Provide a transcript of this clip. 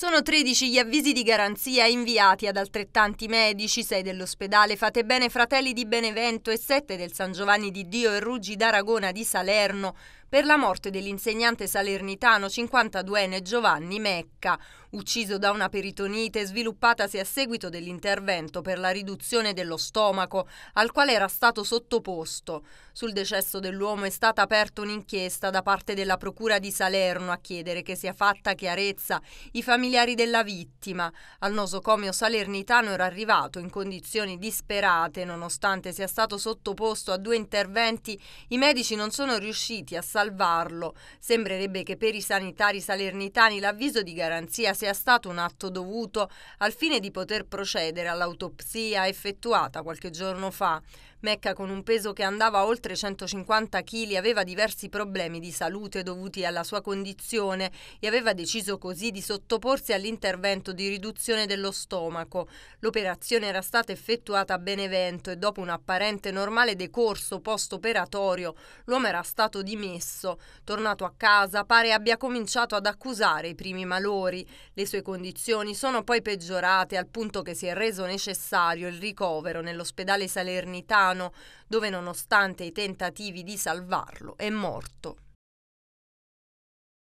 Sono 13 gli avvisi di garanzia inviati ad altrettanti medici, 6 dell'ospedale Fate Bene Fratelli di Benevento e 7 del San Giovanni di Dio e Ruggi d'Aragona di Salerno, per la morte dell'insegnante salernitano 52enne Giovanni Mecca, ucciso da una peritonite sviluppatasi a seguito dell'intervento per la riduzione dello stomaco al quale era stato sottoposto. Sul decesso dell'uomo è stata aperta un'inchiesta da parte della Procura di Salerno a chiedere che sia fatta chiarezza. I familiari familiari della vittima. Al nosocomio salernitano era arrivato in condizioni disperate, nonostante sia stato sottoposto a due interventi, i medici non sono riusciti a salvarlo. Sembrerebbe che per i sanitari salernitani l'avviso di garanzia sia stato un atto dovuto al fine di poter procedere all'autopsia effettuata qualche giorno fa. Mecca con un peso che andava oltre 150 kg aveva diversi problemi di salute dovuti alla sua condizione e aveva deciso così di sottoporsi all'intervento di riduzione dello stomaco. L'operazione era stata effettuata a Benevento e dopo un apparente normale decorso post-operatorio l'uomo era stato dimesso. Tornato a casa pare abbia cominciato ad accusare i primi malori. Le sue condizioni sono poi peggiorate al punto che si è reso necessario il ricovero nell'ospedale salernitano Milano, dove nonostante i tentativi di salvarlo è morto.